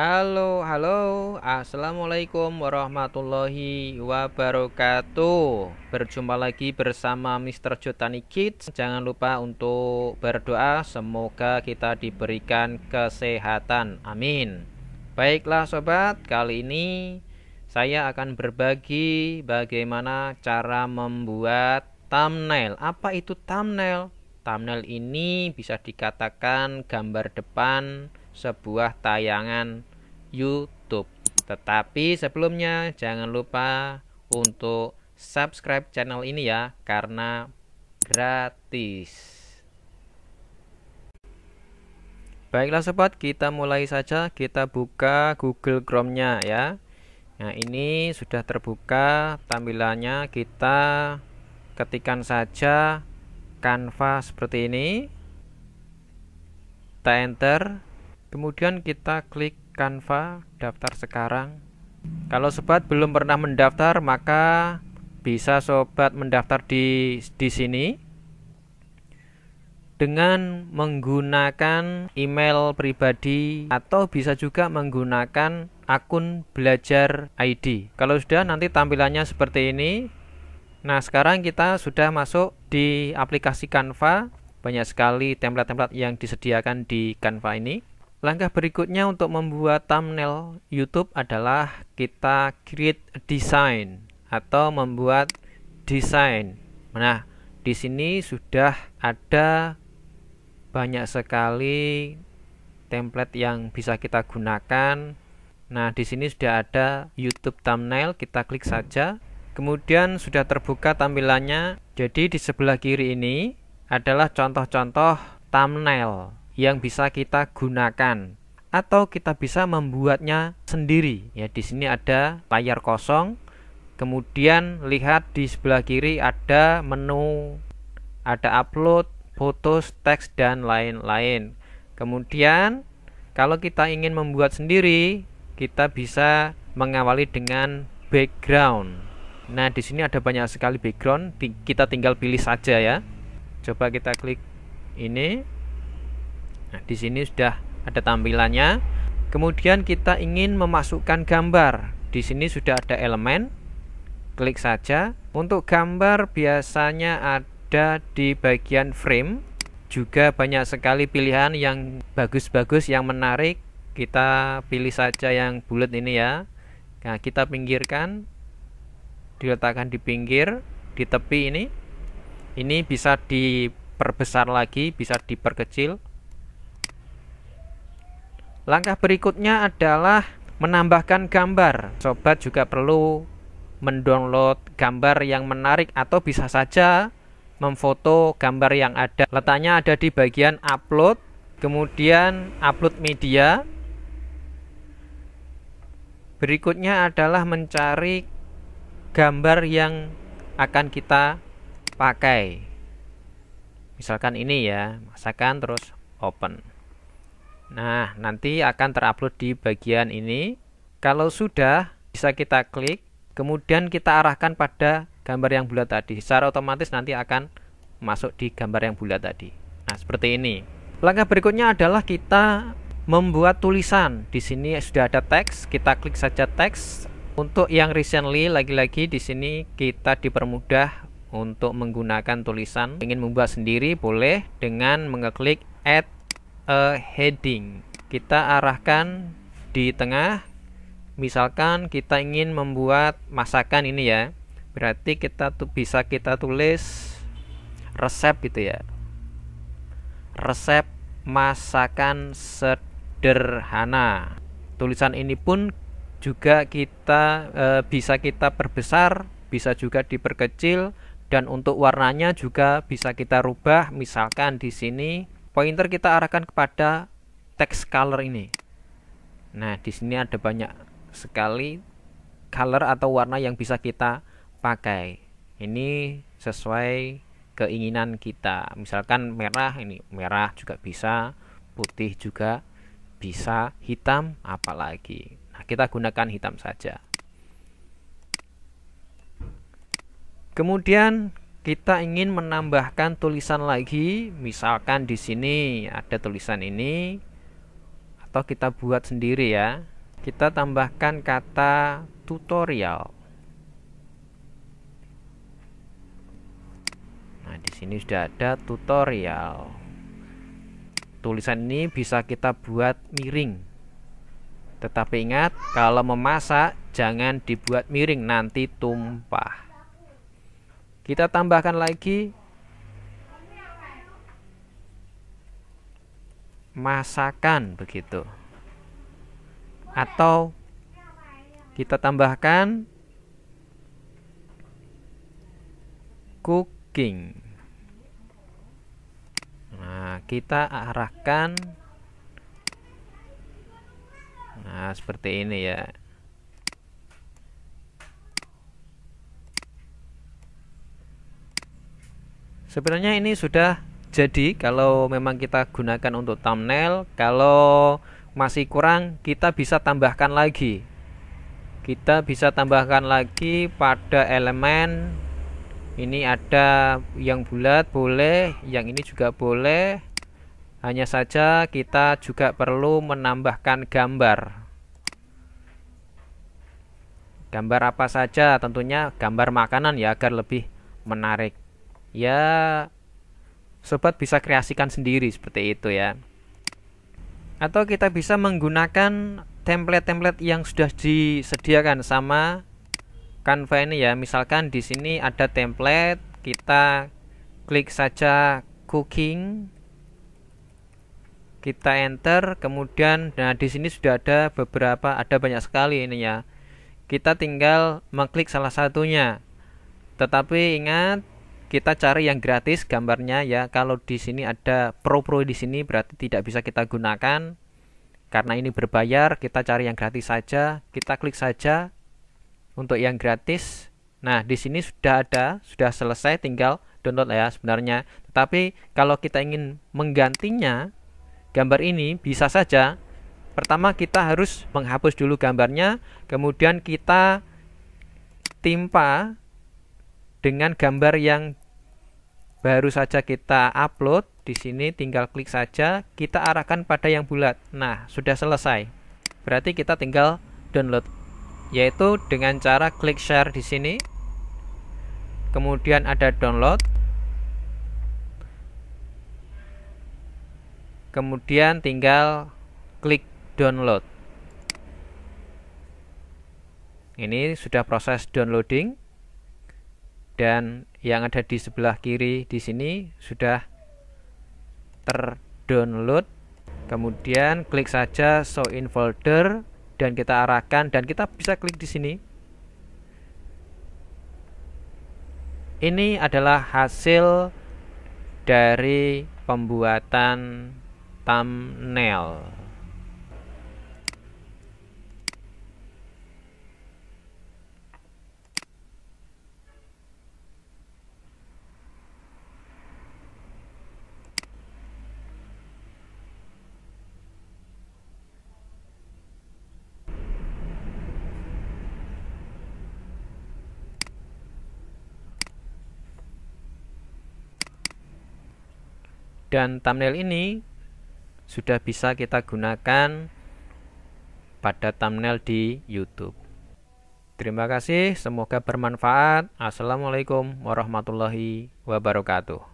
Halo, halo, assalamualaikum warahmatullahi wabarakatuh. Berjumpa lagi bersama Mr. Jutani Kids. Jangan lupa untuk berdoa, semoga kita diberikan kesehatan. Amin. Baiklah, sobat, kali ini saya akan berbagi bagaimana cara membuat thumbnail. Apa itu thumbnail? Thumbnail ini bisa dikatakan gambar depan sebuah tayangan YouTube. Tetapi sebelumnya jangan lupa untuk subscribe channel ini ya karena gratis. Baiklah sobat, kita mulai saja. Kita buka Google Chrome-nya ya. Nah, ini sudah terbuka tampilannya. Kita ketikkan saja Canva seperti ini. Kita enter. Kemudian kita klik Canva, daftar sekarang. Kalau sobat belum pernah mendaftar, maka bisa sobat mendaftar di di sini dengan menggunakan email pribadi atau bisa juga menggunakan akun belajar ID. Kalau sudah nanti tampilannya seperti ini. Nah, sekarang kita sudah masuk di aplikasi Canva. Banyak sekali template-template yang disediakan di Canva ini. Langkah berikutnya untuk membuat thumbnail YouTube adalah kita create design atau membuat desain. Nah, di sini sudah ada banyak sekali template yang bisa kita gunakan. Nah, di sini sudah ada YouTube thumbnail, kita klik saja. Kemudian sudah terbuka tampilannya. Jadi di sebelah kiri ini adalah contoh-contoh thumbnail yang bisa kita gunakan atau kita bisa membuatnya sendiri. Ya, di sini ada layar kosong. Kemudian lihat di sebelah kiri ada menu ada upload, foto, teks dan lain-lain. Kemudian kalau kita ingin membuat sendiri, kita bisa mengawali dengan background. Nah, di sini ada banyak sekali background, kita tinggal pilih saja ya. Coba kita klik ini. Nah, di sini sudah ada tampilannya. Kemudian kita ingin memasukkan gambar. Di sini sudah ada elemen. Klik saja. Untuk gambar biasanya ada di bagian frame. Juga banyak sekali pilihan yang bagus-bagus yang menarik. Kita pilih saja yang bulat ini ya. Nah, kita pinggirkan. Diletakkan di pinggir, di tepi ini. Ini bisa diperbesar lagi, bisa diperkecil Langkah berikutnya adalah menambahkan gambar. Sobat juga perlu mendownload gambar yang menarik atau bisa saja memfoto gambar yang ada. Letaknya ada di bagian upload, kemudian upload media. Berikutnya adalah mencari gambar yang akan kita pakai. Misalkan ini ya, masakan terus open. Nah, nanti akan terupload di bagian ini. Kalau sudah, bisa kita klik, kemudian kita arahkan pada gambar yang bulat tadi. Secara otomatis nanti akan masuk di gambar yang bulat tadi. Nah, seperti ini. Langkah berikutnya adalah kita membuat tulisan. Di sini sudah ada teks, kita klik saja teks. Untuk yang recently lagi-lagi di sini kita dipermudah untuk menggunakan tulisan. Ingin membuat sendiri boleh dengan mengeklik add a heading. Kita arahkan di tengah. Misalkan kita ingin membuat masakan ini ya. Berarti kita tuh bisa kita tulis resep gitu ya. Resep masakan sederhana. Tulisan ini pun juga kita e, bisa kita perbesar, bisa juga diperkecil dan untuk warnanya juga bisa kita rubah misalkan di sini pointer kita arahkan kepada text color ini nah di sini ada banyak sekali color atau warna yang bisa kita pakai ini sesuai keinginan kita misalkan merah ini merah juga bisa putih juga bisa hitam apalagi nah kita gunakan hitam saja kemudian kita ingin menambahkan tulisan lagi, misalkan di sini ada tulisan ini atau kita buat sendiri ya. Kita tambahkan kata tutorial. Nah, di sini sudah ada tutorial. Tulisan ini bisa kita buat miring. Tetapi ingat, kalau memasak jangan dibuat miring nanti tumpah. Kita tambahkan lagi masakan begitu. Atau kita tambahkan cooking. Nah, kita arahkan Nah, seperti ini ya. Sebenarnya ini sudah jadi kalau memang kita gunakan untuk thumbnail, kalau masih kurang kita bisa tambahkan lagi. Kita bisa tambahkan lagi pada elemen ini ada yang bulat boleh, yang ini juga boleh. Hanya saja kita juga perlu menambahkan gambar. Gambar apa saja? Tentunya gambar makanan ya agar lebih menarik ya sobat bisa kreasikan sendiri seperti itu ya atau kita bisa menggunakan template-template yang sudah disediakan sama Canva ini ya misalkan di sini ada template kita klik saja cooking kita enter kemudian nah di sini sudah ada beberapa ada banyak sekali ini ya kita tinggal mengklik salah satunya tetapi ingat kita cari yang gratis gambarnya ya kalau di sini ada pro pro di sini berarti tidak bisa kita gunakan karena ini berbayar kita cari yang gratis saja kita klik saja untuk yang gratis nah di sini sudah ada sudah selesai tinggal download ya sebenarnya tetapi kalau kita ingin menggantinya gambar ini bisa saja pertama kita harus menghapus dulu gambarnya kemudian kita timpa dengan gambar yang baru saja kita upload di sini tinggal klik saja kita arahkan pada yang bulat nah sudah selesai berarti kita tinggal download yaitu dengan cara klik share di sini kemudian ada download kemudian tinggal klik download ini sudah proses downloading dan yang ada di sebelah kiri di sini sudah terdownload kemudian klik saja show in folder dan kita arahkan dan kita bisa klik di sini ini adalah hasil dari pembuatan thumbnail Dan thumbnail ini sudah bisa kita gunakan pada thumbnail di YouTube. Terima kasih, semoga bermanfaat. Assalamualaikum warahmatullahi wabarakatuh.